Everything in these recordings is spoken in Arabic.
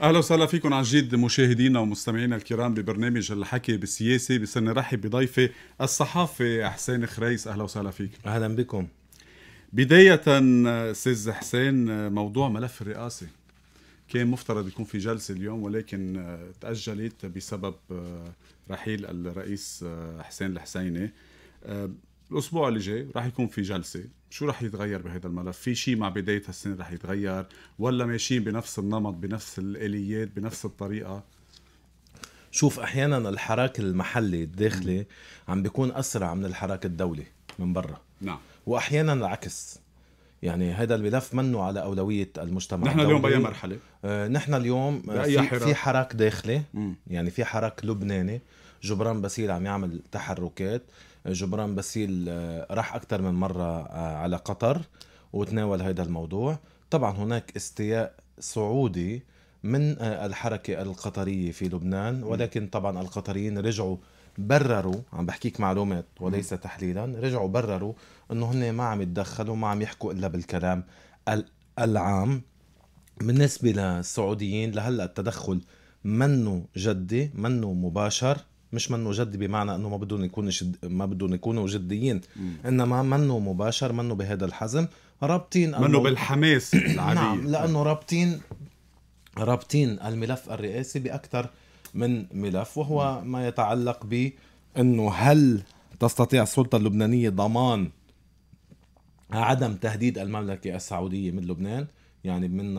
اهلا وسهلا فيكم عن جد مشاهدينا ومستمعينا الكرام ببرنامج الحكي بالسياسه بس نرحب بضيفي الصحافي حسين خريس اهلا وسهلا فيك اهلا بكم بدايه استاذ حسين موضوع ملف الرئاسه كان مفترض يكون في جلسه اليوم ولكن آه، تاجلت بسبب آه، رحيل الرئيس آه، حسين الحسيني الاسبوع اللي جاي رح يكون في جلسه شو رح يتغير بهذا الملف في شيء مع بدايه السنه رح يتغير ولا ماشيين بنفس النمط بنفس الاليات بنفس الطريقه شوف احيانا الحراك المحلي الداخلي عم بيكون اسرع من الحراك الدولي من برا نعم واحيانا العكس يعني هذا الملف منه على اولويه المجتمع نحن اليوم باي مرحله؟ آه نحن اليوم آه، في, حراك؟ في حراك داخلي مم. يعني في حراك لبناني جبران باسيل عم يعمل تحركات جبران باسيل آه، راح اكثر من مره آه، على قطر وتناول هذا الموضوع طبعا هناك استياء سعودي من آه، الحركه القطريه في لبنان ولكن طبعا القطريين رجعوا برروا عم بحكيك معلومات وليس تحليلا رجعوا برروا انه هن ما عم يتدخلوا ما عم يحكوا الا بالكلام العام بالنسبه للسعوديين لهلا التدخل منه جدي منه مباشر مش منه جد بمعنى انه ما بدهم يكون شد... ما بدهم يكونوا جديين انما منه مباشر منه بهذا الحزم رابطين منه أنه... بالحماس العادي نعم لانه رابطين رابطين الملف الرئاسي باكثر من ملف وهو ما يتعلق ب انه هل تستطيع السلطه اللبنانيه ضمان عدم تهديد المملكه السعوديه من لبنان يعني من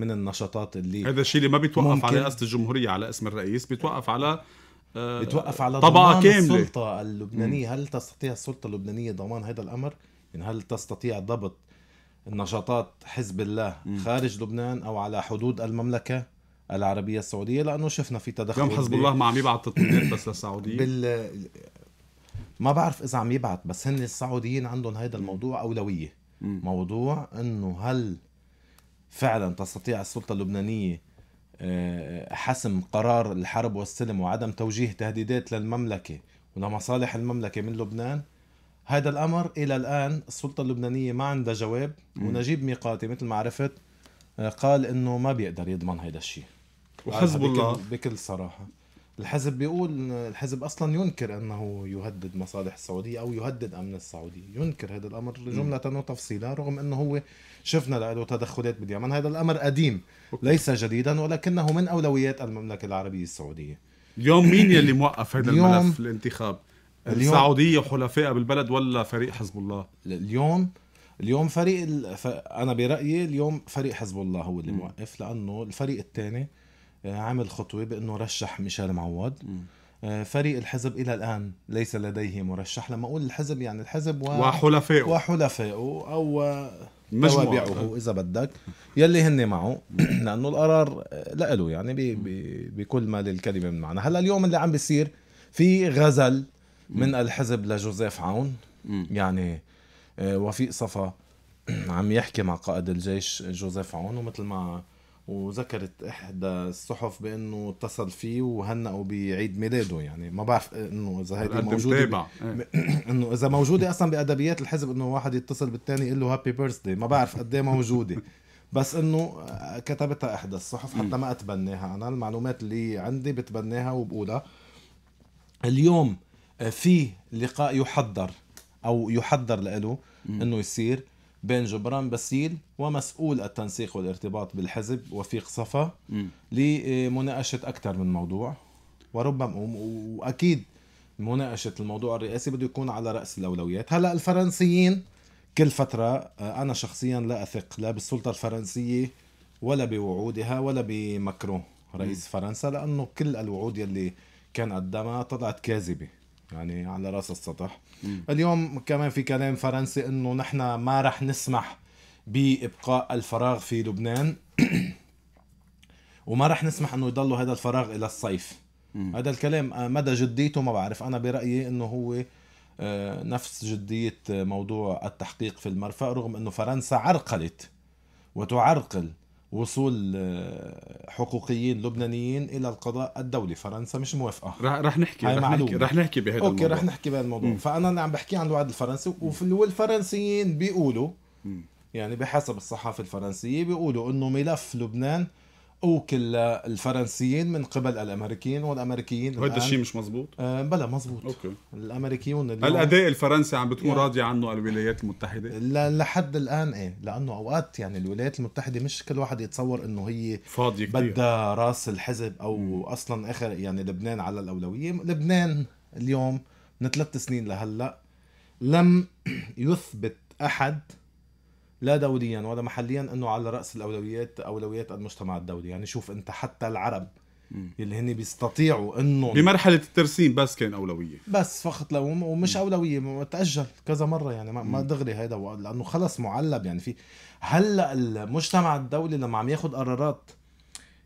من النشاطات اللي هذا الشيء اللي ما بيتوقف على رئاسه الجمهوريه على اسم الرئيس بيتوقف على بتوقف آه، على طبقه كامله السلطه اللبنانيه هل تستطيع السلطه اللبنانيه ضمان هذا الامر يعني هل تستطيع ضبط النشاطات حزب الله خارج لبنان او على حدود المملكه العربيه السعوديه لانه شفنا في تدخل كم حزب الله ما عم يبعث تطبيقات بس للسعوديه بال ما بعرف اذا عم يبعث بس هن السعوديين عندهم هذا الموضوع اولويه موضوع انه هل فعلا تستطيع السلطه اللبنانيه آه، حسم قرار الحرب والسلم وعدم توجيه تهديدات للمملكة ولمصالح المملكة من لبنان هذا الأمر إلى الآن السلطة اللبنانية ما عندها جواب ونجيب ميقاتي مثل ما عرفت آه، قال إنه ما بيقدر يضمن هذا الشيء وحزب الله بكل صراحة الحزب بيقول الحزب اصلا ينكر انه يهدد مصالح السعوديه او يهدد امن السعوديه، ينكر هذا الامر جمله وتفصيلا رغم انه هو شفنا له تدخلات باليمن، هذا الامر قديم ليس جديدا ولكنه من اولويات المملكه العربيه السعوديه. اليوم مين يلي موقف هذا الملف الانتخاب؟ السعوديه وحلفائها بالبلد ولا فريق حزب الله؟ اليوم اليوم فريق الف... انا برايي اليوم فريق حزب الله هو اللي موقف لانه الفريق الثاني عمل خطوه بانه رشح ميشيل معوض آه، فريق الحزب الى الان ليس لديه مرشح لما اقول الحزب يعني الحزب و... وحلفائه وحلفائه او توابعه اذا بدك يلي هن معه لانه القرار آه، لإله يعني ب... ب... بكل ما للكلمه من معنى هلا اليوم اللي عم بيصير في غزل من الحزب لجوزيف عون يعني آه، وفيق صفا عم يحكي مع قائد الجيش جوزيف عون ومثل ما وذكرت احدى الصحف بانه اتصل فيه وهنئوا بعيد ميلاده يعني ما بعرف انه اذا هيدي موجوده ب... إيه. انه اذا موجوده اصلا بادبيات الحزب انه واحد يتصل بالثاني يقول له هابي بيرثدي ما بعرف قد ايه موجوده بس انه كتبتها احدى الصحف حتى ما اتبناها انا المعلومات اللي عندي بتبناها وبقولها اليوم في لقاء يحضر او يحضر له انه يصير بين جبران باسيل ومسؤول التنسيق والارتباط بالحزب وفيق صفا لمناقشة أكثر من موضوع وربما وأكيد مناقشة الموضوع الرئاسي بده يكون على رأس الأولويات هلأ الفرنسيين كل فترة آه، أنا شخصيا لا أثق لا بالسلطة الفرنسية ولا بوعودها ولا بمكرون رئيس م. فرنسا لأنه كل الوعود يلي كان قدمها طلعت كاذبة يعني على راس السطح مم. اليوم كمان في كلام فرنسي انه نحن ما رح نسمح بابقاء الفراغ في لبنان وما رح نسمح انه يضلوا هذا الفراغ الى الصيف مم. هذا الكلام آه، مدى جديته ما بعرف انا برايي انه هو آه، نفس جديه موضوع التحقيق في المرفأ رغم انه فرنسا عرقلت وتعرقل وصول آه، حقوقيين لبنانيين الى القضاء الدولي فرنسا مش موافقه رح نحكي رح معلومة. نحكي رح نحكي بهذا الموضوع اوكي رح نحكي بهذا الموضوع م. فانا عم بحكي عن الوعد الفرنسي والفرنسيين بيقولوا يعني بحسب الصحافه الفرنسيه بيقولوا انه ملف لبنان اوكل الفرنسيين من قبل الامريكيين والامريكيين وهذا الشيء مش مزبوط آه بلا مزبوط اوكي الامريكيون اليوم الاداء الفرنسي عم بتكون يعني راضيه عنه الولايات المتحده لا لحد الان ايه لانه اوقات يعني الولايات المتحده مش كل واحد يتصور انه هي فاضيه كتير بدها راس الحزب او م. اصلا اخر يعني لبنان على الاولويه لبنان اليوم من ثلاث سنين لهلا لم يثبت احد لا دوليا ولا محليا انه على راس الاولويات اولويات المجتمع الدولي يعني شوف انت حتى العرب اللي هن بيستطيعوا انه بمرحله الترسيم بس كان اولويه بس فقط لو ومش اولويه تاجل كذا مره يعني ما دغري هذا لانه خلص معلب يعني في هلا المجتمع الدولي لما عم ياخذ قرارات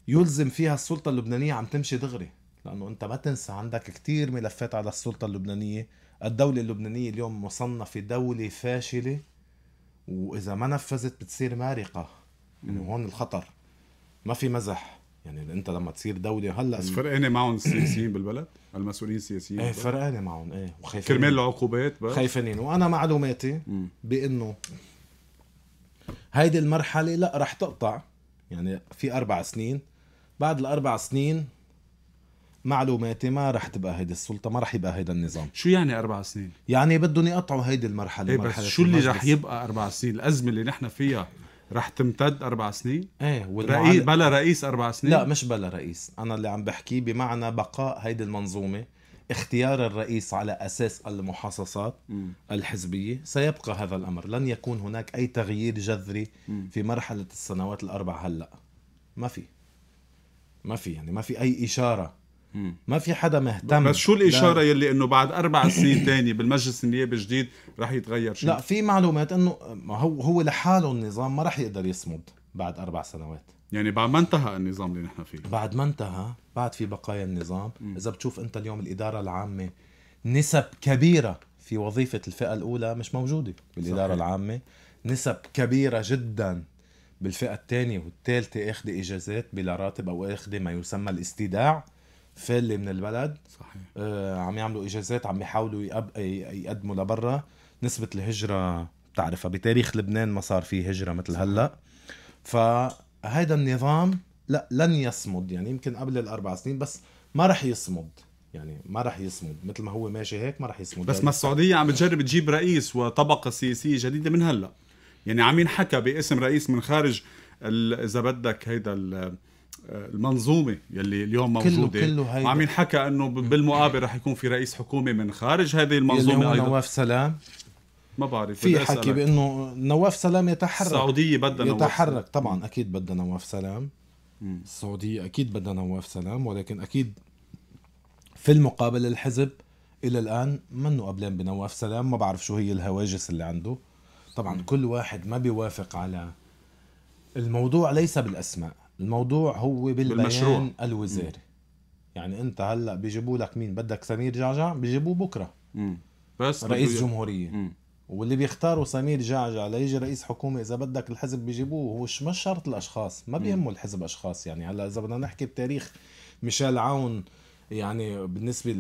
يلزم فيها السلطه اللبنانيه عم تمشي دغري لانه انت ما تنسى عندك كتير ملفات على السلطه اللبنانيه الدوله اللبنانيه اليوم مصنفه دوله فاشله واذا ما نفذت بتصير مارقه يعني هون الخطر ما في مزح يعني انت لما تصير دوله هلا بس فرقانه معهم السياسيين بالبلد المسؤولين السياسيين ايه فرقانه معهم ايه وخايفين كرمال العقوبات بس خايفين وانا معلوماتي بانه هيدي المرحله لا رح تقطع يعني في اربع سنين بعد الاربع سنين معلوماتي ما رح تبقى هيدي السلطه ما رح يبقى هيدا النظام شو يعني اربع سنين يعني بدهم يقطعوا هيدي المرحله ايه بس شو اللي رح يبقى اربع سنين الازمه اللي نحن فيها رح تمتد اربع سنين ايه والمعل... بلا رئيس اربع سنين لا مش بلا رئيس انا اللي عم بحكيه بمعنى بقاء هيدي المنظومه اختيار الرئيس على اساس المحاصصات م. الحزبيه سيبقى هذا الامر لن يكون هناك اي تغيير جذري م. في مرحله السنوات الاربع هلا ما في ما في يعني ما في اي اشاره ما في حدا مهتم بس شو الاشاره يلي انه بعد اربع سنين تاني بالمجلس النيابي الجديد رح يتغير شيء لا في معلومات انه هو هو لحاله النظام ما رح يقدر يصمد بعد اربع سنوات يعني بعد ما انتهى النظام اللي نحن فيه بعد ما انتهى بعد في بقايا النظام اذا بتشوف انت اليوم الاداره العامه نسب كبيره في وظيفه الفئه الاولى مش موجوده بالاداره صحيح. العامه نسب كبيره جدا بالفئه الثانيه والثالثه اخذ اجازات بلا راتب او اخذ ما يسمى الاستيداع فالي من البلد صحيح آه عم يعملوا اجازات عم يحاولوا يقب... يقدموا لبرا نسبه الهجره بتعرفها بتاريخ لبنان ما صار فيه هجره مثل هلا فهيدا النظام لا لن يصمد يعني يمكن قبل الاربع سنين بس ما رح يصمد يعني ما رح يصمد مثل ما هو ماشي هيك ما رح يصمد بس يعني ما السعوديه عم تجرب تجيب رئيس وطبقه سياسيه جديده من هلا يعني عم ينحكى باسم رئيس من خارج اذا بدك هيدا المنظومه يلي اليوم موجوده كله كله وعم ينحكى انه بالمقابل رح يكون في رئيس حكومه من خارج هذه المنظومه ايضا نواف سلام ما بعرف في حكي بانه نواف سلام يتحرك السعوديه بدها نواف يتحرك طبعا اكيد بدها نواف سلام السعوديه اكيد بدها نواف سلام ولكن اكيد في المقابل الحزب الى الان منه قبلان بنواف سلام ما بعرف شو هي الهواجس اللي عنده طبعا كل واحد ما بيوافق على الموضوع ليس بالاسماء الموضوع هو بالبيان بالمشروع. الوزاري م. يعني انت هلا بيجيبوا لك مين بدك سمير جعجع بيجيبوه بكره مم. بس رئيس جمهوريه مم. واللي بيختاروا سمير جعجع ليجي رئيس حكومه اذا بدك الحزب بيجيبوه هو مش شرط الاشخاص ما بيهموا الحزب اشخاص يعني هلا اذا بدنا نحكي بتاريخ ميشيل عون يعني بالنسبه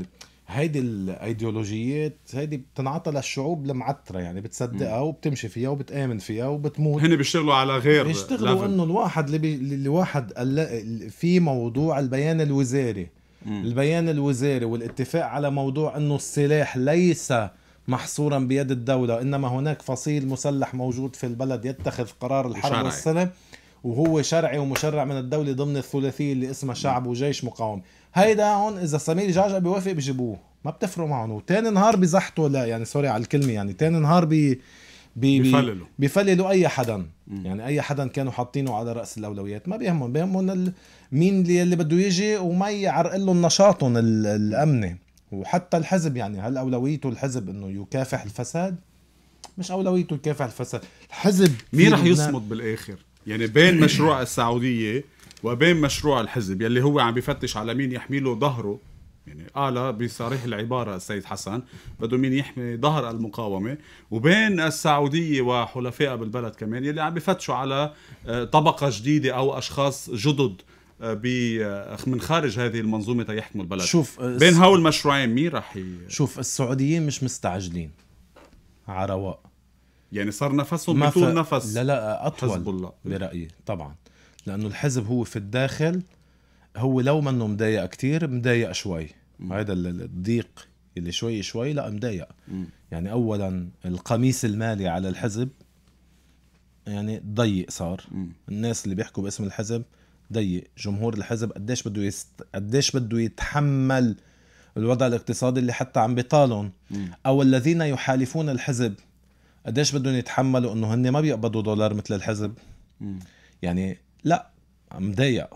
هيدي الايديولوجيات هيدي بتنعطى للشعوب المعتره يعني بتصدقها وبتمشي فيها وبتامن فيها وبتموت هن بيشتغلوا على غير بيشتغلوا انه الواحد اللي, بي... اللي واحد في موضوع البيان الوزاري مم. البيان الوزاري والاتفاق على موضوع انه السلاح ليس محصورا بيد الدوله انما هناك فصيل مسلح موجود في البلد يتخذ قرار الحرب والسلم وهو شرعي ومشرع من الدوله ضمن الثلاثيه اللي اسمها شعب وجيش مقاومه هيدا هون اذا سمير جعجع بيوافق بجيبوه ما بتفرق معهم وتاني نهار بزحطوا لا يعني سوري على الكلمه يعني تاني نهار بي بي بيفللوا بيفللوا اي حدا مم. يعني اي حدا كانوا حاطينه على راس الاولويات ما بيهمهم بيهمهم ال... مين اللي, اللي بده يجي وما يعرقل لهم نشاطهم ال... الامني وحتى الحزب يعني هل اولويته الحزب انه يكافح الفساد مش اولويته يكافح الفساد الحزب مين رح يصمد بالاخر يعني بين مشروع السعوديه وبين مشروع الحزب يلي هو عم بفتش على مين يحمي له ظهره يعني قال بصريح العبارة السيد حسن بده مين يحمي ظهر المقاومة وبين السعودية وحلفائها بالبلد كمان يلي عم بفتشوا على آه، طبقة جديدة أو أشخاص جدد آه، آه، من خارج هذه المنظومة تيحكموا البلد شوف بين هول المشروعين مين راح ي... شوف السعوديين مش مستعجلين على رواق يعني صار نفسهم بطول ف... نفس لا لا أطول حزب الله برأيي طبعا لانه الحزب هو في الداخل هو لو منه مضايق كتير مضايق شوي هذا الضيق اللي شوي شوي لا مضايق يعني اولا القميص المالي على الحزب يعني ضيق صار م. الناس اللي بيحكوا باسم الحزب ضيق جمهور الحزب قديش بده يست... قديش بده يتحمل الوضع الاقتصادي اللي حتى عم بيطالهم او الذين يحالفون الحزب قديش بدهم يتحملوا انه هن ما بيقبضوا دولار مثل الحزب م. يعني لا مضايق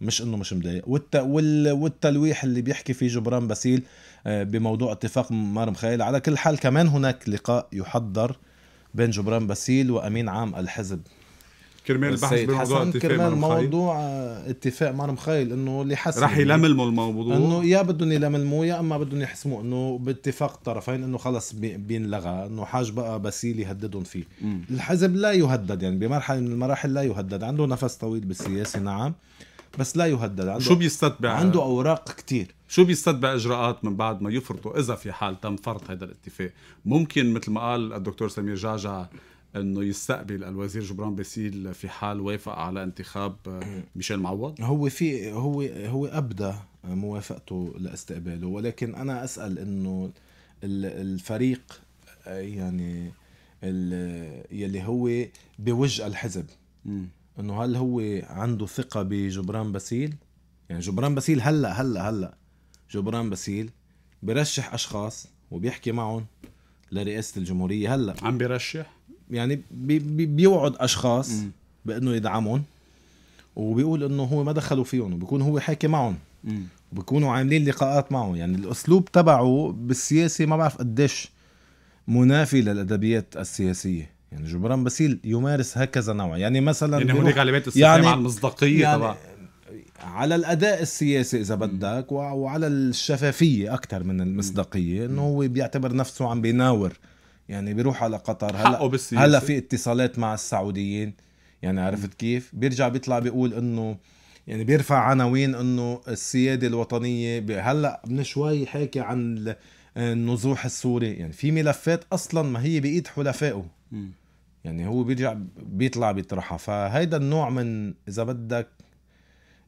مش انه مش مضايق والت... وال... والتلويح اللي بيحكي فيه جبران باسيل آه، بموضوع اتفاق مار مخيل على كل حال كمان هناك لقاء يحضر بين جبران باسيل وامين عام الحزب كرمال البحث بموضوع اتفاق كرمال موضوع آه، اتفاق مار مخيل انه اللي حسم رح يلملموا الموضوع انه يا بدهم يلملموه يا اما بدهم يحسموا انه باتفاق الطرفين انه خلص بينلغى انه حاج بقى بسيل يهددهم فيه م. الحزب لا يهدد يعني بمرحله من المراحل لا يهدد عنده نفس طويل بالسياسه نعم بس لا يهدد عنده شو بيستتبع عنده اوراق كتير شو بيستتبع اجراءات من بعد ما يفرطوا اذا في حال تم فرض هذا الاتفاق ممكن مثل ما قال الدكتور سمير جعجع انه يستقبل الوزير جبران باسيل في حال وافق على انتخاب آه، ميشيل معوض؟ هو في هو هو ابدى موافقته لاستقباله ولكن انا اسال انه الفريق آه، يعني يلي هو بوجه الحزب انه هل هو عنده ثقه بجبران باسيل؟ يعني جبران باسيل هلا هلا هلا جبران باسيل برشح اشخاص وبيحكي معهم لرئاسه الجمهوريه هلا عم برشح يعني بي بي بيوعد اشخاص م. بانه يدعمهم وبيقول انه هو ما دخلوا فيهم وبيكون هو حاكي معهم وبيكونوا عاملين لقاءات معه يعني الاسلوب تبعه بالسياسه ما بعرف قديش منافي للادبيات السياسيه يعني جبران باسيل يمارس هكذا نوع يعني مثلا يعني هناك علامات يعني على المصداقيه يعني طبعا على الاداء السياسي اذا بدك وعلى الشفافيه اكثر من المصداقيه انه هو بيعتبر نفسه عم بيناور يعني بيروح على قطر هلا هلا في اتصالات مع السعوديين يعني عرفت كيف بيرجع بيطلع بيقول انه يعني بيرفع عناوين انه السياده الوطنيه هلا من شوي حاكي عن النزوح السوري يعني في ملفات اصلا ما هي بايد حلفائه يعني هو بيرجع بيطلع بيطرحها فهيدا النوع من اذا بدك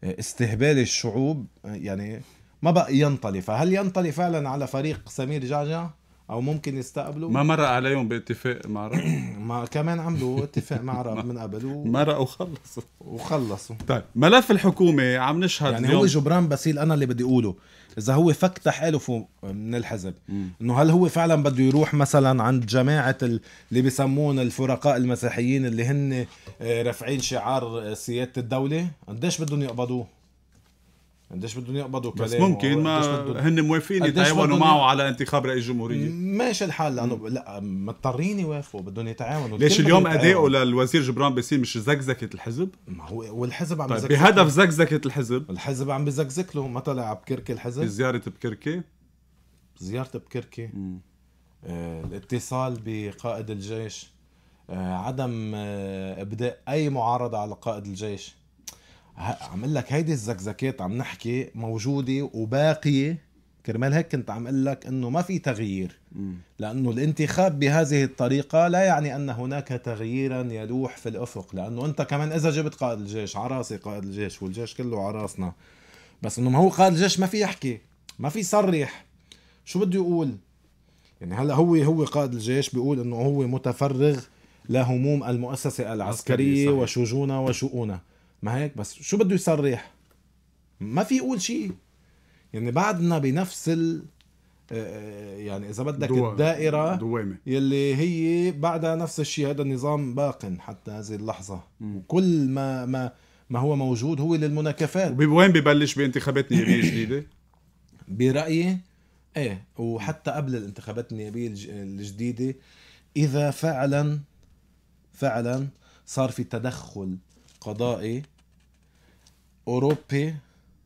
استهبال الشعوب يعني ما بقى ينطلي فهل ينطلي فعلا على فريق سمير جعجع او ممكن يستقبلوا ما مرق عليهم باتفاق مع رب ما كمان عملوا اتفاق مع رب من قبل و... مرقوا وخلصوا وخلصوا طيب ملف الحكومه عم نشهد يعني اليوم. هو جبران باسيل انا اللي بدي اقوله اذا هو فك تحالفه من الحزب انه هل هو فعلا بده يروح مثلا عند جماعه اللي بسمون الفرقاء المسيحيين اللي هن آه، رافعين شعار آه، سياده الدوله قديش بدهم يقبضوه قديش بدهم يقبضوا كلام بس ممكن ما هن موافقين يتعاونوا معه على انتخاب رئيس جمهوريه ماشي الحال لانه م. لا مضطرين يوافقوا بدهم يتعاونوا ليش اليوم اداؤه للوزير جبران بيصير مش زقزقه الحزب؟ ما هو والحزب عم طيب بهدف زقزقه الحزب الحزب عم بزقزق له ما طلع بكركي الحزب بزياره بكركي زياره بكركي آه الاتصال بقائد الجيش آه عدم آه ابداء اي معارضه على قائد الجيش عم لك هيدي الزكزكات عم نحكي موجوده وباقيه كرمال هيك كنت عم اقول لك انه ما في تغيير لانه الانتخاب بهذه الطريقه لا يعني ان هناك تغييرا يلوح في الافق لانه انت كمان اذا جبت قائد الجيش على راسي قائد الجيش والجيش كله على راسنا بس انه ما هو قائد الجيش ما في يحكي ما في يصرح شو بده يقول يعني هلا هو هو قائد الجيش بيقول انه هو متفرغ لهموم المؤسسه العسكريه وشجونها وشؤونها ما هيك بس شو بده يصرح ما في يقول شيء يعني بعدنا بنفس ال آه، آه، يعني اذا بدك دوامة. الدائره دوامه يلي هي بعدها نفس الشيء هذا النظام باق حتى هذه اللحظه م. وكل ما ما ما هو موجود هو للمناكفات وين ببلش بانتخابات نيابيه جديده برايي ايه وحتى قبل الانتخابات النيابيه الجديده اذا فعلا فعلا صار في تدخل قضائي اوروبي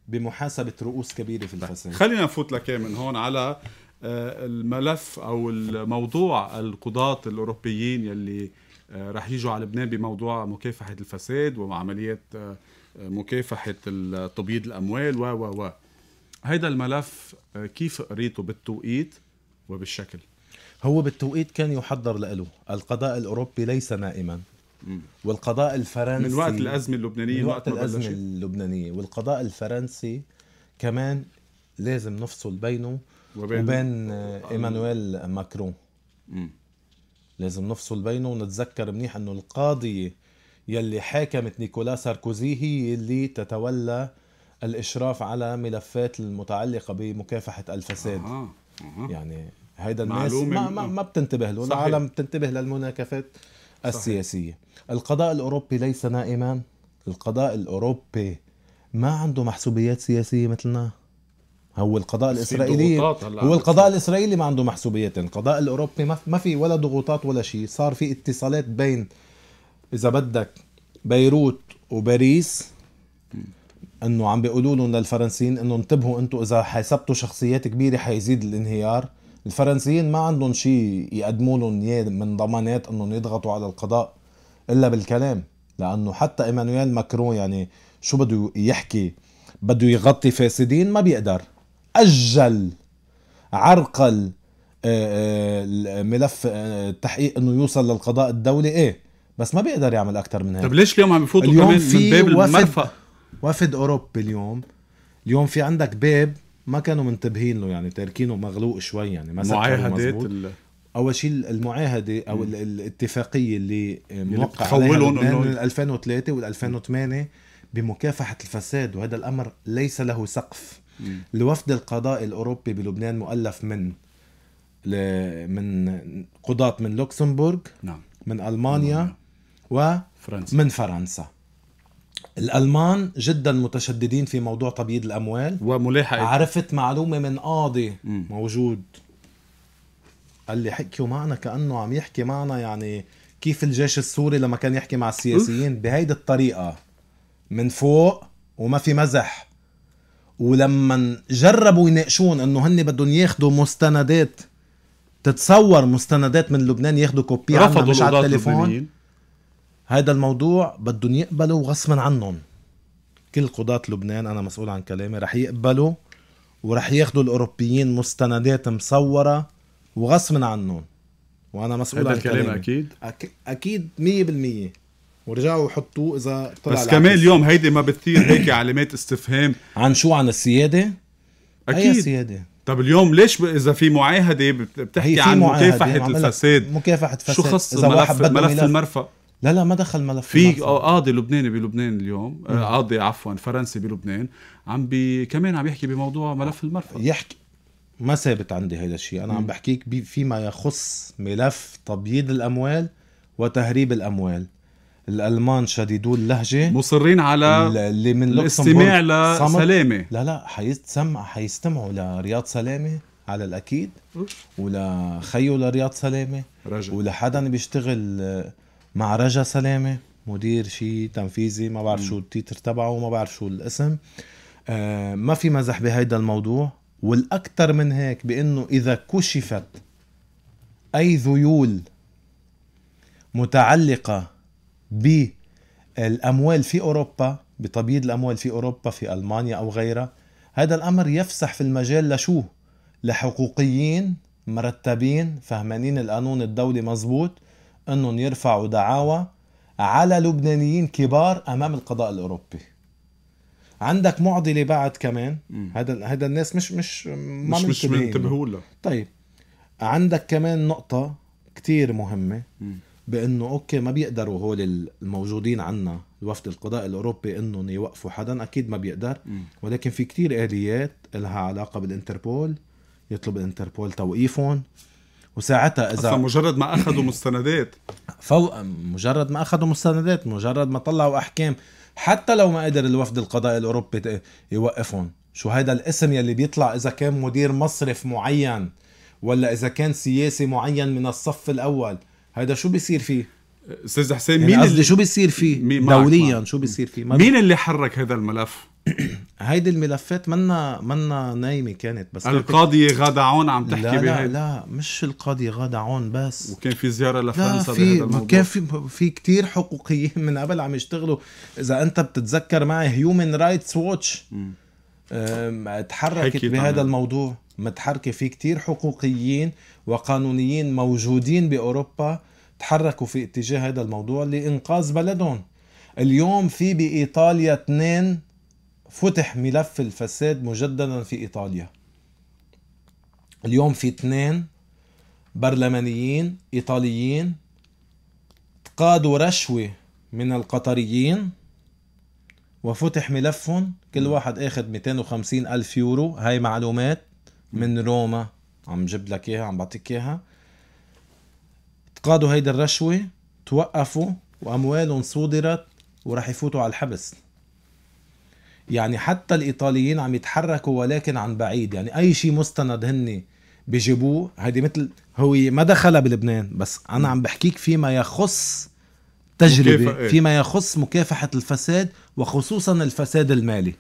بمحاسبه رؤوس كبيره في الفساد خلينا نفوت لك من هون على آه، الملف او الموضوع القضاة الاوروبيين يلي آه، رح يجوا على لبنان بموضوع مكافحه الفساد وعمليه آه، مكافحه تبييض الاموال و و و هيدا الملف كيف قريته بالتوقيت وبالشكل هو بالتوقيت كان يحضر له القضاء الاوروبي ليس نائما والقضاء الفرنسي من وقت الازمه اللبنانيه من وقت الازمه اللبنانيه والقضاء الفرنسي كمان لازم نفصل بينه وبين, وبين آه، ايمانويل ماكرون لازم نفصل بينه ونتذكر منيح انه القاضيه يلي حاكمت نيكولا ساركوزي هي اللي تتولى الاشراف على ملفات المتعلقه بمكافحه الفساد آه. آه. يعني هيدا الناس ما, ما, آه. ما بتنتبه له العالم بتنتبه للمناكفات السياسية القضاء الأوروبي ليس نائما القضاء الأوروبي ما عنده محسوبيات سياسية مثلنا هو القضاء الاسرائيلي هو القضاء الاسرائيلي ما عنده محسوبيات القضاء الاوروبي ما في ولا ضغوطات ولا شيء صار في اتصالات بين اذا بدك بيروت وباريس انه عم بيقولوا لهم للفرنسيين انه انتبهوا انتم اذا حسبتوا شخصيات كبيره حيزيد الانهيار الفرنسيين ما عندهم شيء يقدموا لهم اياه من ضمانات انهم يضغطوا على القضاء الا بالكلام لانه حتى ايمانويل ماكرون يعني شو بده يحكي بده يغطي فاسدين ما بيقدر اجل عرقل آه، آه، ملف التحقيق آه، انه يوصل للقضاء الدولي ايه بس ما بيقدر يعمل اكثر من هيك طب ليش اليوم عم يفوتوا كمان من باب المرفأ وفد اوروبي اليوم اليوم في عندك باب ما كانوا منتبهين له يعني تاركينه مغلوق شوي يعني ما معاهدات اول شيء المعاهده او م. الاتفاقيه اللي موقع بين من 2003 وال 2008 بمكافحه الفساد وهذا الامر ليس له سقف الوفد القضائي الاوروبي بلبنان مؤلف من من قضاة من لوكسمبورغ نعم. من المانيا نعم. فرنسا. من فرنسا الالمان جدا متشددين في موضوع تبييض الاموال وملاحقه عرفت معلومه من قاضي م. موجود قال لي حكيوا معنا كانه عم يحكي معنا يعني كيف الجيش السوري لما كان يحكي مع السياسيين بهيدي الطريقه من فوق وما في مزح ولما جربوا يناقشون انه هن بدهم ياخذوا مستندات تتصور مستندات من لبنان ياخذوا كوبي عنها مش على التليفون هذا الموضوع بدهم يقبلوا غصبا عنهم كل قضاة لبنان انا مسؤول عن كلامي رح يقبلوا ورح ياخذوا الاوروبيين مستندات مصوره وغصبا عنهم وانا مسؤول عن الكلام كلامي. اكيد اكيد 100% ورجعوا وحطوه اذا طلع بس كمان اليوم هيدي ما بتثير هيك علامات استفهام عن شو عن السياده؟ اكيد أي سياده طب اليوم ليش ب... اذا في معاهده بتحكي عن مكافحه الفساد مكافحه فساد شو خص ملف ملف المرفأ لا لا ما دخل ملف في آه، قاضي لبناني بلبنان اليوم آه، قاضي عفوا فرنسي بلبنان عم بي كمان عم يحكي بموضوع ملف المرفأ يحكي ما ثابت عندي هذا الشيء انا م. عم بحكيك فيما يخص ملف تبييض الاموال وتهريب الاموال الالمان شديدو اللهجه مصرين على اللي من الاستماع لسلامه لا لا حيستمع حيستمعوا لرياض سلامه على الاكيد ولخيو لرياض سلامه رجل. ولحدا بيشتغل مع رجا سلامه مدير شيء تنفيذي ما بعرف شو التيتر تبعه ما بعرف شو الاسم آه ما في مزح بهيدا الموضوع والاكثر من هيك بانه اذا كشفت اي ذيول متعلقه بالاموال في اوروبا بتبييض الاموال في اوروبا في المانيا او غيرها هذا الامر يفسح في المجال لشو لحقوقيين مرتبين فهمانين القانون الدولي مزبوط انهم يرفعوا دعاوى على لبنانيين كبار امام القضاء الاوروبي عندك معضله بعد كمان هذا هذا الناس مش مش ما مش مش منتبهوا طيب عندك كمان نقطه كتير مهمه م. بانه اوكي ما بيقدروا هول الموجودين عنا الوفد القضاء الاوروبي انهم يوقفوا حدا اكيد ما بيقدر م. ولكن في كتير اليات لها علاقه بالانتربول يطلب الانتربول توقيفهم وساعتها اذا اصلا مجرد ما اخذوا مستندات فوق مجرد ما اخذوا مستندات مجرد ما طلعوا احكام حتى لو ما قدر الوفد القضائي الاوروبي يوقفهم شو هيدا الاسم يلي بيطلع اذا كان مدير مصرف معين ولا اذا كان سياسي معين من الصف الاول هيدا شو بيصير فيه استاذ حسين يعني مين شو بيصير فيه دوليا معك. شو بيصير فيه مين اللي حرك هذا الملف هيدي الملفات منا منا نايمه كانت بس القاضيه غاده عون عم تحكي لا لا, لا مش القاضيه غاده عون بس وكان في زياره لفرنسا لا في الموضوع. كان في في كثير حقوقيين من قبل عم يشتغلوا اذا انت بتتذكر معي هيومن رايتس واتش تحركت بهذا طبعا. الموضوع متحركه في كثير حقوقيين وقانونيين موجودين باوروبا تحركوا في اتجاه هذا الموضوع لإنقاذ بلدهم اليوم في بإيطاليا اثنين فتح ملف الفساد مجددا في إيطاليا اليوم في اثنين برلمانيين إيطاليين تقادوا رشوة من القطريين وفتح ملفهم كل واحد اخذ 250 ألف يورو هاي معلومات من روما عم جيب لك اياها عم بعطيك اياها قادوا هيدي الرشوة توقفوا وأموالهم صودرت وراح يفوتوا على الحبس يعني حتى الإيطاليين عم يتحركوا ولكن عن بعيد يعني أي شيء مستند هن بيجيبوه هيدي مثل هو ما دخلها بلبنان بس أنا عم بحكيك فيما يخص تجربة إيه؟ فيما يخص مكافحة الفساد وخصوصا الفساد المالي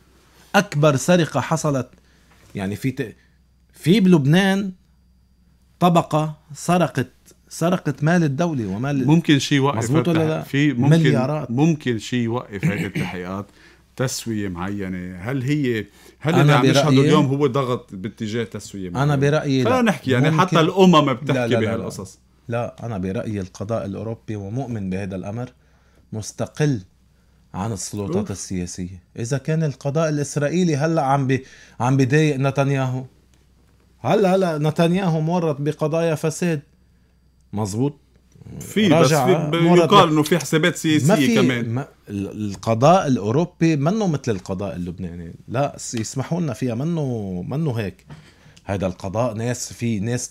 أكبر سرقة حصلت يعني في ت... في بلبنان طبقة سرقت سرقت مال الدولة ومال ممكن شيء يوقف مزبوط ولا لا؟ في ممكن مليارات ممكن شيء يوقف هذه التحقيقات تسوية معينة هل هي هل اللي عم نشهده اليوم هو ضغط باتجاه تسوية معينة؟ أنا برأيي لا نحكي يعني ممكن... حتى الأمم بتحكي بهالقصص لا, لا, لا أنا برأيي القضاء الأوروبي ومؤمن بهذا الأمر مستقل عن السلطات أوف. السياسية إذا كان القضاء الإسرائيلي هلأ عم بي... عم بيضايق نتنياهو هلا هلا نتنياهو مورط بقضايا فساد مظبوط في بس في يقال انه في حسابات سياسيه كمان ما القضاء الاوروبي منه مثل القضاء اللبناني لا يسمحوا لنا فيها منه منه هيك هذا القضاء ناس في ناس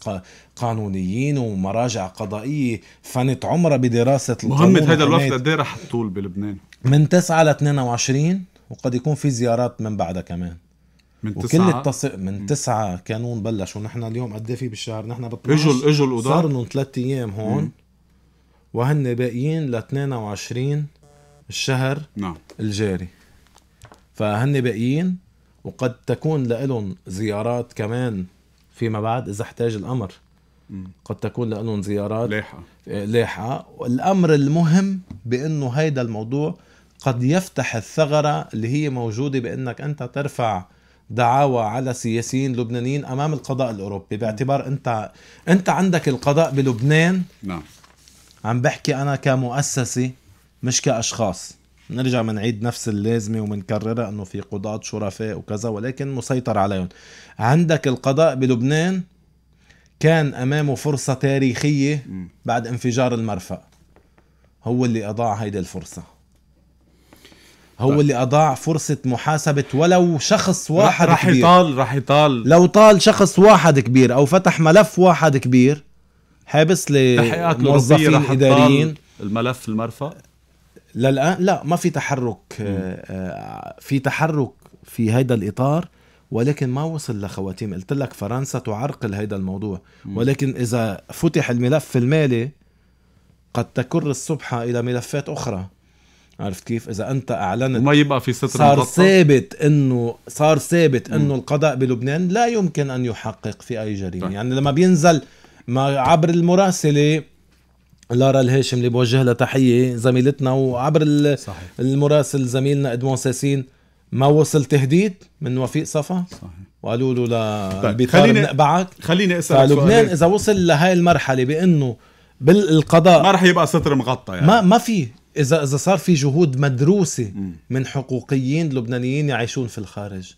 قانونيين ومراجع قضائيه فنت عمرها بدراسه القانون مهمه هذا الوقت قد ايه رح تطول بلبنان؟ من 9 ل 22 وقد يكون في زيارات من بعدها كمان من وكل التص... من تسعة كانون بلش ونحن اليوم قد إيه في بالشهر نحن ب اجوا اجوا القضاة صار لهم ثلاث ايام هون وهن باقيين ل 22 الشهر نعم الجاري فهن باقيين وقد تكون لهم زيارات كمان فيما بعد اذا احتاج الامر قد تكون لهم زيارات لاحقه لاحقه الامر المهم بانه هيدا الموضوع قد يفتح الثغره اللي هي موجوده بانك انت ترفع دعاوى على سياسيين لبنانيين امام القضاء الاوروبي باعتبار انت انت عندك القضاء بلبنان نعم عم بحكي انا كمؤسسه مش كاشخاص نرجع بنعيد نفس اللازمه وبنكررها انه في قضاة شرفاء وكذا ولكن مسيطر عليهم عندك القضاء بلبنان كان امامه فرصه تاريخيه بعد انفجار المرفأ هو اللي اضاع هيدي الفرصه هو طيب. اللي اضاع فرصه محاسبه ولو شخص واحد رح كبير رح يطال رح يطال لو طال شخص واحد كبير او فتح ملف واحد كبير حابس للموظفين الاداريين الملف في المرفأ للان لا ما في تحرك آه، آه، في تحرك في هيدا الاطار ولكن ما وصل لخواتيم قلت لك فرنسا تعرقل هيدا الموضوع ولكن اذا فتح الملف المالي قد تكر الصبحة الى ملفات اخرى عرفت كيف اذا انت اعلنت ما يبقى في ستر صار ثابت انه صار ثابت انه القضاء بلبنان لا يمكن ان يحقق في اي جريمه طيب. يعني لما بينزل ما عبر المراسله لارا الهاشم اللي بوجه لها تحيه زميلتنا وعبر صحيح. المراسل زميلنا ادمون ساسين ما وصل تهديد من وفيق صفا صحيح وقالوا له للبيطار طيب، خليني نقبعك خليني اسالك لبنان اذا وصل لهي المرحله بانه بالقضاء ما رح يبقى ستر مغطى يعني ما ما في اذا اذا صار في جهود مدروسه من حقوقيين لبنانيين يعيشون في الخارج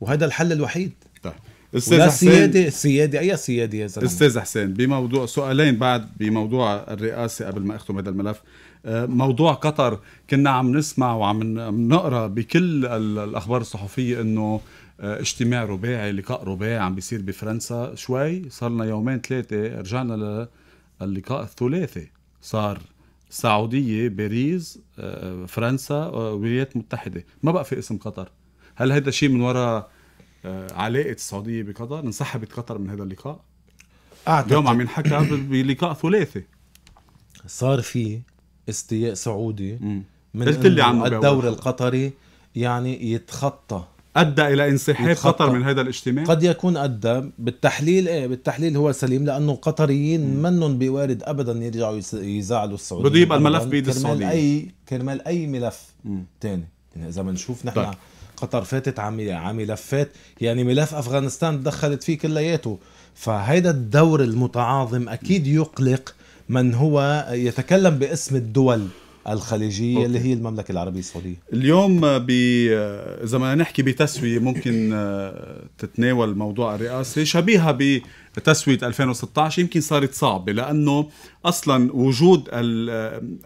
وهذا الحل الوحيد طيب استاذ حسين سيادة سيادة أي سيادة يا زلمة استاذ حسين بموضوع سؤالين بعد بموضوع الرئاسة قبل ما أختم هذا الملف آه، موضوع قطر كنا عم نسمع وعم نقرا بكل الأخبار الصحفية إنه آه، اجتماع رباعي لقاء رباعي عم بيصير بفرنسا شوي صار لنا يومين ثلاثة رجعنا للقاء الثلاثي صار السعوديه باريس آه، فرنسا آه، الولايات المتحده ما بقى في اسم قطر هل هذا شيء من وراء آه، علاقه السعوديه بقطر انسحبت قطر من هذا اللقاء أعتقد اليوم عم ينحكى بلقاء ثلاثي صار في استياء سعودي من قلت اللي عم الدور القطري يعني يتخطى ادى الى انسحاب قطر من هذا الاجتماع قد يكون ادى بالتحليل ايه بالتحليل هو سليم لانه القطريين منهم بوارد ابدا يرجعوا يزعلوا السعوديه بده يبقى الملف بايد السعوديه كرمال اي كرمال اي ملف ثاني يعني اذا بنشوف نحن طيب. قطر فاتت عم ملفات يعني ملف افغانستان تدخلت فيه كلياته فهيدا الدور المتعاظم اكيد يقلق من هو يتكلم باسم الدول الخليجيه أوكي. اللي هي المملكه العربيه السعوديه اليوم ب اذا بدنا نحكي بتسويه ممكن آه، تتناول موضوع الرئاسه شبيهه بتسويه 2016 يمكن صارت صعبه لانه اصلا وجود آه،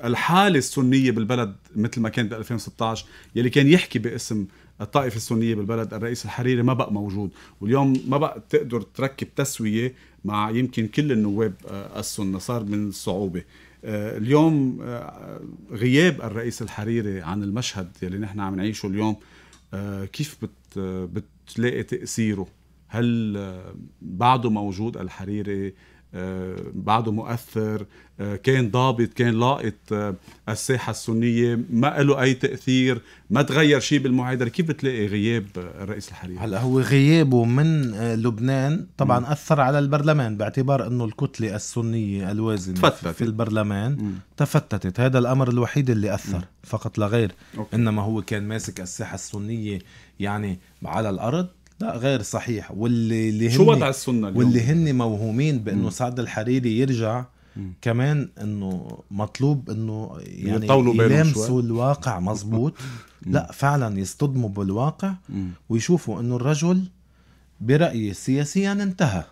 الحاله السنيه بالبلد مثل ما كانت ب 2016 يلي كان يحكي باسم الطائفة السنية بالبلد الرئيس الحريري ما بقى موجود واليوم ما بقى تقدر تركب تسوية مع يمكن كل النواب آه، السنة صار من الصعوبة آه، اليوم آه، غياب الرئيس الحريري عن المشهد يلي نحن عم نعيشه اليوم آه، كيف بتلاقي تأثيره هل بعده موجود الحريري آه، بعده مؤثر آه، كان ضابط كان لاقط آه، الساحة السنية ما له أي تأثير ما تغير شيء بالمعادله كيف بتلاقي غياب الرئيس الحريري هلا هو غيابه من لبنان طبعا م. أثر على البرلمان باعتبار أنه الكتلة السنية الوازنة تفتت. في البرلمان م. تفتتت هذا الأمر الوحيد اللي أثر م. فقط لا غير إنما هو كان ماسك الساحة السنية يعني على الأرض لا غير صحيح واللي اللي شو وضع السنه اليوم؟ واللي هن موهومين بانه سعد الحريري يرجع مم. كمان انه مطلوب انه يعني يلامسوا الواقع مزبوط مم. لا فعلا يصطدموا بالواقع مم. ويشوفوا انه الرجل برايي سياسيا انتهى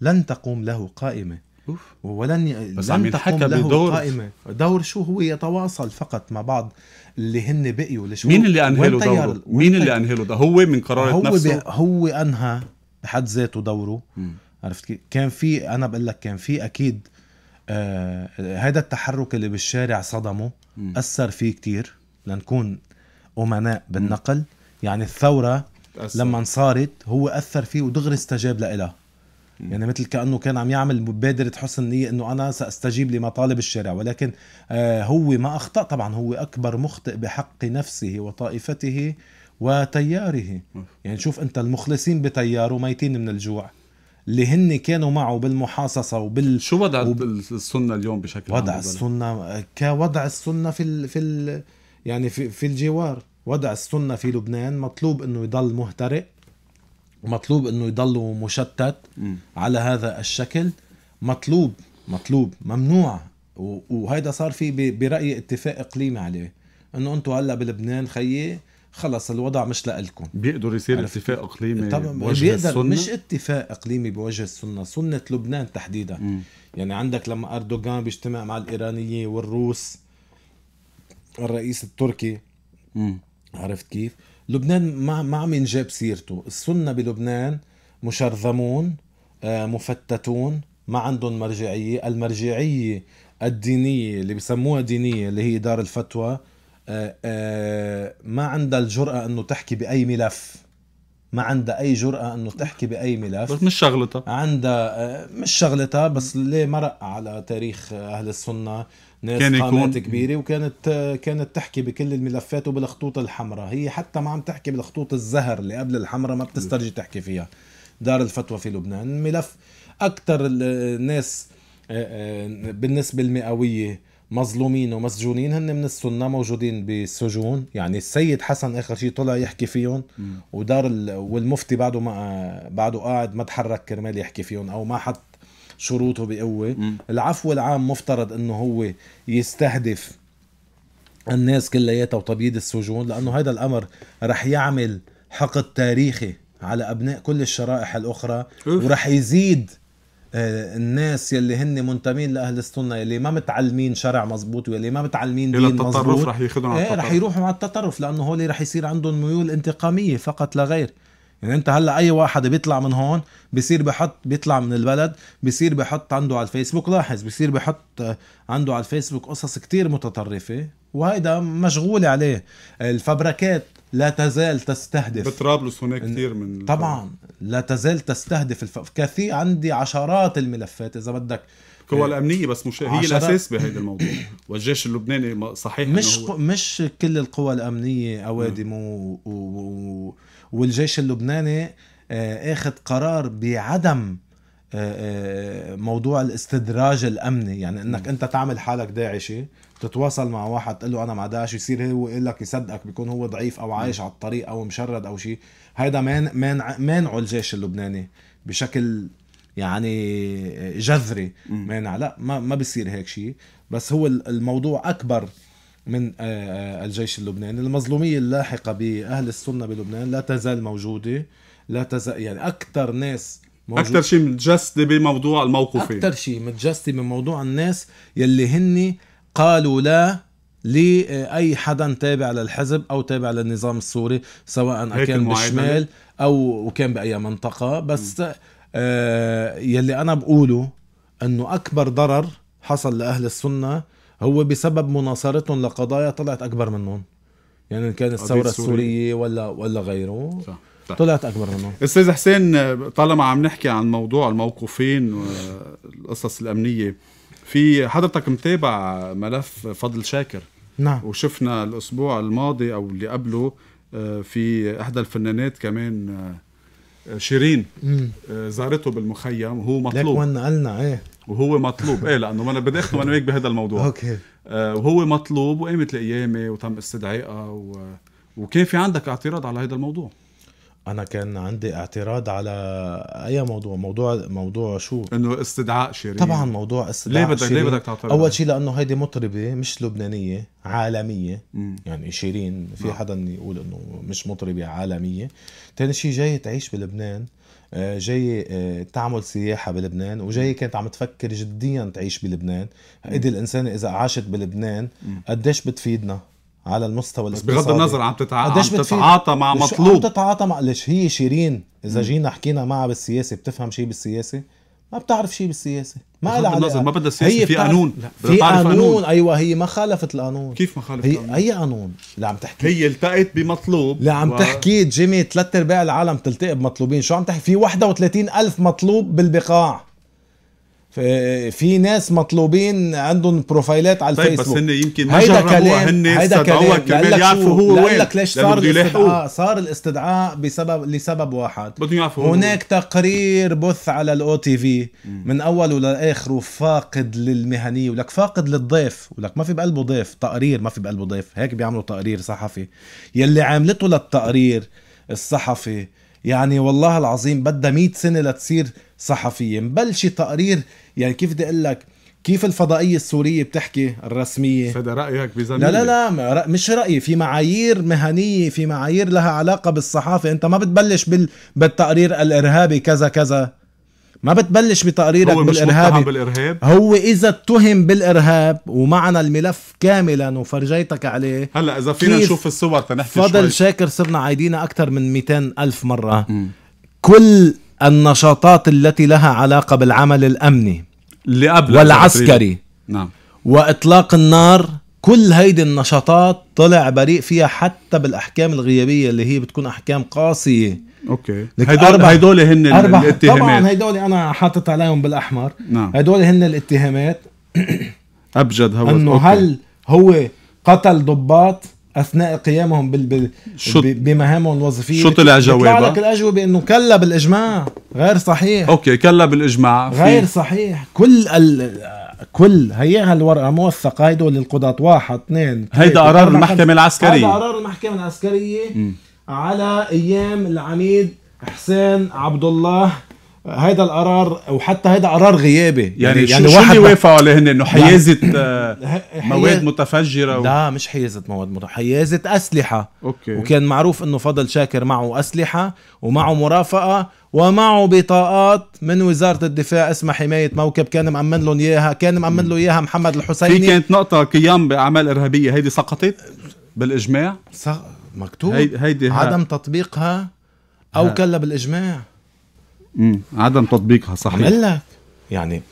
لن تقوم له قائمه أوف. ولن بس لن عم تحكم له بدور قائمة دور شو هو يتواصل فقط مع بعض اللي هن بقيوا لشو مين اللي انهله دوره؟ مين اللي انهله ده هو من قرارة هو نفسه هو انهى بحد ذاته دوره م. عرفت كيف؟ كان في انا بقول لك كان في اكيد آه هذا التحرك اللي بالشارع صدمه م. اثر فيه كتير لنكون امناء بالنقل م. يعني الثوره أثر. لما صارت هو اثر فيه ودغري استجاب لها يعني مثل كانه كان عم يعمل مبادره حسن نيه انه انا ساستجيب لمطالب الشارع ولكن آه، هو ما اخطا طبعا هو اكبر مخطئ بحق نفسه وطائفته وتياره يعني شوف انت المخلصين بتياره ميتين من الجوع اللي هن كانوا معه بالمحاصصة وبال شو وضع وب... السنة اليوم بشكل وضع عام السنة كوضع السنة في ال... في ال... يعني في في الجوار وضع السنة في لبنان مطلوب انه يضل مهترئ مطلوب انه يضلوا مشتت م. على هذا الشكل مطلوب مطلوب ممنوع وهيدا صار في برايي اتفاق اقليمي عليه انه انتم هلا بلبنان خيي خلص الوضع مش لإلكم بيقدر يصير اتفاق اقليمي طبعا بوجه بيقدر السنة؟ مش اتفاق اقليمي بوجه السنه سنه لبنان تحديدا م. يعني عندك لما اردوغان بيجتمع مع الايرانيين والروس الرئيس التركي م. عرفت كيف لبنان ما ما عم ينجاب سيرته السنه بلبنان مشرذمون آه، مفتتون ما عندهم مرجعيه المرجعيه الدينيه اللي بسموها دينيه اللي هي دار الفتوى آه، آه، ما عندها الجرأة انه تحكي باي ملف ما عندها اي جرأة انه تحكي باي ملف بس مش شغلتها عندها مش شغلتها بس ليه مرق على تاريخ اهل السنة ناس كان يكون كبيره وكانت كانت تحكي بكل الملفات وبالخطوط الحمراء هي حتى ما عم تحكي بالخطوط الزهر اللي قبل الحمراء ما بتسترجي تحكي فيها دار الفتوى في لبنان ملف اكثر الناس آه، آه، بالنسبه المئويه مظلومين ومسجونين هن من السنة موجودين بالسجون يعني السيد حسن آخر شيء طلع يحكي فيهم ودار والمفتي بعده ما بعده قاعد ما تحرك كرمال يحكي فيهم أو ما حط شروطه بقوه العفو العام مفترض انه هو يستهدف الناس كلياتها وتبييض السجون لانه هذا الامر رح يعمل حقد تاريخي على ابناء كل الشرائح الاخرى ورح يزيد آه، الناس يلي هن منتمين لاهل السنه يلي ما متعلمين شرع مزبوط ويلي ما متعلمين دين مزبوط التطرف رح ياخذهم على إيه، التطرف رح يروحوا على التطرف لانه اللي رح يصير عندهم ميول انتقاميه فقط لا غير يعني انت هلا اي واحد بيطلع من هون بصير بحط بيطلع من البلد بصير بحط عنده على الفيسبوك لاحظ بصير بحط عنده على الفيسبوك قصص كتير متطرفه وهيدا مشغول عليه الفبركات لا تزال تستهدف بطرابلس هناك كثير من طبعا لا تزال تستهدف الف... كثير عندي عشرات الملفات اذا بدك القوى الامنيه بس مش هي الاساس بهذا الموضوع والجيش اللبناني صحيح مش هو... مش كل القوى الامنيه اوادم و... و... والجيش اللبناني آه، اخذ قرار بعدم آه، آه، موضوع الاستدراج الامني يعني انك انت تعمل حالك داعشي تتواصل مع واحد تقول له انا مع داعش يصير هو يقول لك يصدقك بيكون هو ضعيف او عايش على الطريق او مشرد او شيء هيدا مانع مانع مانعه الجيش اللبناني بشكل يعني جذري مانع لا ما ما بيصير هيك شيء بس هو الموضوع اكبر من آه، آه، الجيش اللبناني المظلومية اللاحقة بأهل السنة بلبنان لا تزال موجودة لا تزال يعني أكثر ناس موجود. اكثر شيء متجسد بموضوع الموقفين اكثر شيء متجسد بموضوع الناس يلي هن قالوا لا لاي حدا تابع للحزب او تابع للنظام السوري سواء كان بالشمال او كان باي منطقه بس آه يلي انا بقوله انه اكبر ضرر حصل لاهل السنه هو بسبب مناصرتهم لقضايا طلعت اكبر منهم يعني كان الثوره السوريه ولا ولا غيره صح. طيب. طلعت اكبر منهم استاذ حسين طالما عم نحكي عن موضوع الموقوفين والقصص الامنيه في حضرتك متابع ملف فضل شاكر نعم وشفنا الاسبوع الماضي او اللي قبله آه، في احدى الفنانات كمان آه، شيرين آه، زارته بالمخيم وهو مطلوب لك قلنا ايه وهو مطلوب ايه لانه انا بدي اخدم انا هيك بهذا الموضوع اوكي آه، وهو مطلوب وقامت القيامه وتم استدعائها و... وكان في عندك اعتراض على هذا الموضوع انا كان عندي اعتراض على اي موضوع موضوع موضوع شو انه استدعاء شيرين طبعا موضوع استدعاء ليه بدك ليه بدك تعترض اول شيء لانه هيدي مطربه مش لبنانيه عالميه مم. يعني شيرين في نعم. حدا يقول انه مش مطربه عالميه ثاني شيء جاي تعيش بلبنان آه، جاي آه، تعمل سياحة بلبنان وجاي كانت عم تفكر جديا تعيش بلبنان هيدي الإنسانة إذا عاشت بلبنان قديش بتفيدنا على المستوى بس بغض النظر عم تتعاطى عم تتعاطى مع مطلوب عم تتعاطى مع ليش هي شيرين اذا جينا حكينا معها بالسياسه بتفهم شيء بالسياسه ما بتعرف شيء بالسياسه ما لها علاقه ما بدها سياسه في قانون في قانون. ايوه هي ما خالفت القانون كيف ما خالفت هي اي قانون اللي عم تحكي هي التقت بمطلوب اللي عم و... تحكي جيمي ثلاث ارباع العالم تلتقي بمطلوبين شو عم تحكي في 31 الف مطلوب بالبقاع في ناس مطلوبين عندهم بروفايلات على الفيسبوك طيب بس هن يمكن ما كلام هن كلام كمان يعرفوا هو وين لك ليش صار الاستدعاء صار الاستدعاء بسبب لسبب واحد بدهم يعرفوا هناك هو. تقرير بث على الاو تي في من اوله لاخره فاقد للمهنيه ولك فاقد للضيف ولك ما في بقلبه ضيف تقرير ما في بقلبه ضيف هيك بيعملوا تقرير صحفي يلي عاملته للتقرير الصحفي يعني والله العظيم بدها 100 سنه لتصير صحفيه مبلشي تقرير يعني كيف بدي اقول لك كيف الفضائية السورية بتحكي الرسمية هذا رأيك بزميلة لا لا لا مش رأيي في معايير مهنية في معايير لها علاقة بالصحافة انت ما بتبلش بال... بالتقرير الارهابي كذا كذا ما بتبلش بتقريرك هو مش بالارهاب بالارهاب هو اذا اتهم بالارهاب ومعنا الملف كاملا وفرجيتك عليه هلا اذا فينا نشوف الصور تنحكي فضل شوي. شاكر صرنا عايدينا اكثر من 200 الف مره م. كل النشاطات التي لها علاقة بالعمل الأمني اللي قبل والعسكري نعم وإطلاق النار كل هيدي النشاطات طلع بريء فيها حتى بالأحكام الغيابية اللي هي بتكون أحكام قاسية اوكي هدول هدول هن أربع. الاتهامات طبعا هدول انا حاطط عليهم بالاحمر نعم هدول هن الاتهامات ابجد هوس انه هل هو قتل ضباط اثناء قيامهم بال... بال... شو... بمهامهم الوظيفيه شو طلع جوابها؟ لك الاجوبه انه كلا بالاجماع غير صحيح اوكي كلا بالاجماع غير في... صحيح كل ال... كل هي هالورقه موثقه هدول القضاة واحد اثنين هيدا قرار المحكمة العسكرية هيدا قرار المحكمة العسكرية م. على ايام العميد حسين عبد الله هيدا القرار وحتى هيدا قرار غيابي يعني, يعني شو, يعني واحد اللي وافقوا عليه انه نعم. حيازه آه، مواد متفجره و... لا مش حيازه مواد متفجره حيازه اسلحه أوكي. وكان معروف انه فضل شاكر معه اسلحه ومعه مرافقه ومعه بطاقات من وزاره الدفاع اسمها حمايه موكب كان مامن لهم اياها كان مامن له اياها محمد الحسيني في كانت نقطه قيام باعمال ارهابيه هيدي سقطت بالاجماع مكتوب هيدي عدم تطبيقها او كلا بالاجماع مم. عدم تطبيقها صحيح عم لك يعني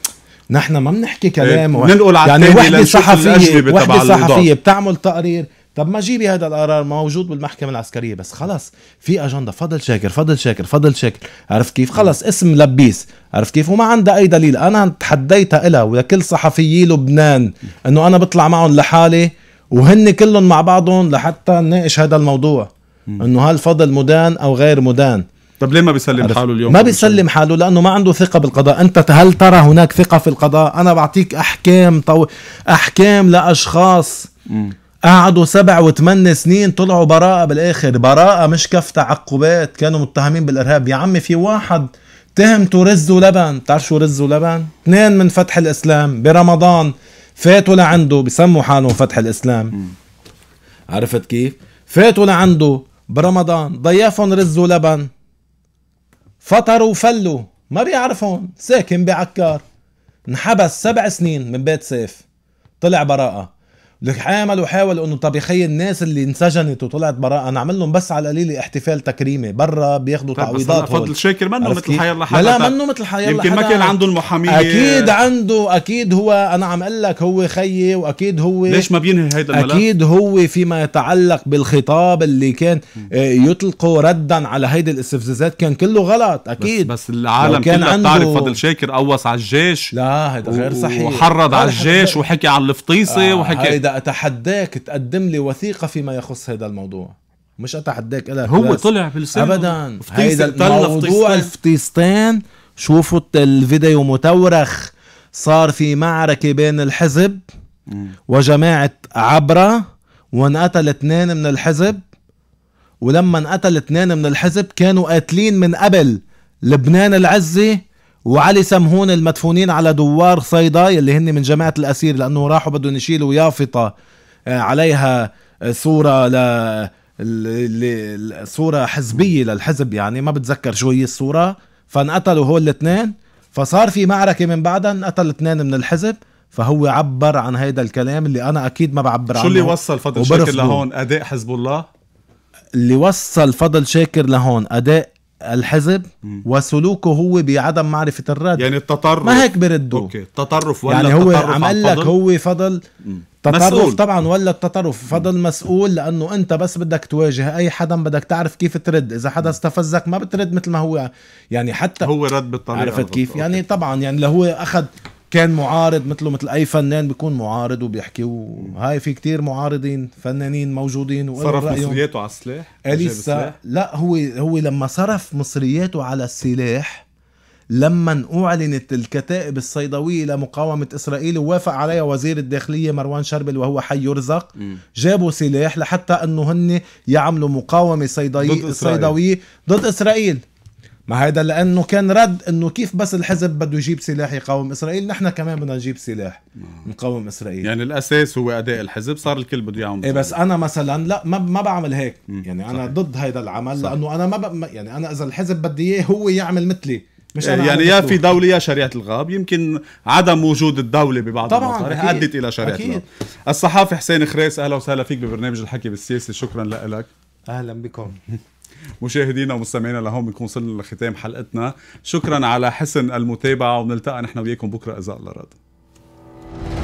نحن ما بنحكي إيه، كلام إيه. بننقل على يعني وحده صحفيه وحده صحفيه بتعمل تقرير طب ما جيبي هذا القرار موجود بالمحكمة العسكرية بس خلص في أجندة فضل شاكر فضل شاكر فضل شاكر عرفت كيف خلص اسم لبيس عرفت كيف وما عندها أي دليل أنا تحديتها إلها ولكل صحفيي لبنان أنه أنا بطلع معهم لحالي وهن كلهم مع بعضهم لحتى نناقش هذا الموضوع انه هل فضل مدان او غير مدان طب ليه ما بيسلم حاله اليوم ما بيسلم حاله لانه ما عنده ثقه بالقضاء انت هل ترى هناك ثقه في القضاء انا بعطيك احكام طو... احكام لاشخاص م. قعدوا سبع وثمان سنين طلعوا براءة بالآخر براءة مش كف تعقبات كانوا متهمين بالإرهاب يا عمي في واحد تهمته رز ولبن بتعرف شو رز ولبن اثنين من فتح الإسلام برمضان فاتوا لعنده بسموا حالهم فتح الإسلام م. عرفت كيف فاتوا لعنده برمضان ضيافهم رز ولبن فطروا وفلوا ما بيعرفون ساكن بعكار انحبس سبع سنين من بيت سيف طلع براءة لك حامل وحاول انه طب يا الناس اللي انسجنت وطلعت براءة نعمل لهم بس على القليل احتفال تكريمي برا بياخذوا تعويضات فضل شاكر منه مثل الله حدا لا, لا منه مثل الله يمكن ما كان عنده المحاميه اكيد عنده اكيد هو انا عم اقول لك هو خيي واكيد هو ليش ما بينهي هيدا الملف اكيد هو فيما يتعلق بالخطاب اللي كان آه، يطلقه ردا على هيدي الاستفزازات كان كله غلط اكيد بس, بس العالم كان عنده... بتعرف فضل شاكر قوص على الجيش لا هيدا غير صحيح وحرض على الجيش وحكي على الفطيسي آه، وحكي اتحداك تقدم لي وثيقة فيما يخص هذا الموضوع مش أتحداك إلك هو كلاس. طلع بلسانه أبدا هذا الموضوع الفتيستان شوفوا الفيديو متورخ صار في معركة بين الحزب وجماعة عبرة وانقتل اثنين من الحزب ولما انقتل اثنين من الحزب كانوا قاتلين من قبل لبنان العزي وعلي سمهون المدفونين على دوار صيدا يلي هن من جماعة الأسير لأنه راحوا بدهم يشيلوا يافطة آه، عليها آه، صورة ل صورة حزبية للحزب يعني ما بتذكر شو هي الصورة فانقتلوا هول الاثنين فصار في معركة من بعدها انقتل اثنين من الحزب فهو عبر عن هيدا الكلام اللي انا اكيد ما بعبر عنه شو اللي وصل فضل شاكر لهون اداء حزب الله اللي وصل فضل شاكر لهون اداء الحزب وسلوكه هو بعدم معرفه الرد يعني التطرف ما هيك بردوا اوكي التطرف ولا يعني هو عم لك هو فضل م. تطرف مسؤول. طبعا ولا التطرف فضل مسؤول لانه انت بس بدك تواجه اي حدا بدك تعرف كيف ترد اذا حدا استفزك ما بترد مثل ما هو يعني حتى هو رد بالطريقه عرفت كيف يعني أوكي. يعني طبعا يعني لو هو اخذ كان معارض مثله مثل اي فنان بيكون معارض وبيحكي وهاي في كتير معارضين فنانين موجودين صرف مصرياته على السلاح اليسا لا هو هو لما صرف مصرياته على السلاح لما اعلنت الكتائب الصيدويه لمقاومه اسرائيل ووافق عليها وزير الداخليه مروان شربل وهو حي يرزق م. جابوا سلاح لحتى انه هن يعملوا مقاومه صيدويه ضد إسرائيل. صيدويه ضد اسرائيل ما هيدا لانه كان رد انه كيف بس الحزب بده يجيب سلاح يقاوم اسرائيل نحن كمان بدنا نجيب سلاح نقاوم نعم. اسرائيل يعني الاساس هو اداء الحزب صار الكل بده يعمل ايه بس انا مثلا لا ما ما بعمل هيك يعني صحيح. انا ضد هيدا العمل صح. لانه انا ما ب... يعني انا اذا الحزب بدي اياه هو يعمل مثلي مش أنا إيه، يعني يا في دولة يا شريعة الغاب يمكن عدم وجود الدولة ببعض طبعا المصالح أدت إلى شريعة أكيد. الغاب الصحافي حسين خريس أهلا وسهلا فيك ببرنامج الحكي بالسياسة شكرا لك أهلا بكم مشاهدينا ومستمعينا لهون بنكون وصلنا لختام حلقتنا شكرا على حسن المتابعه ونلتقى نحن وياكم بكره اذا الله راد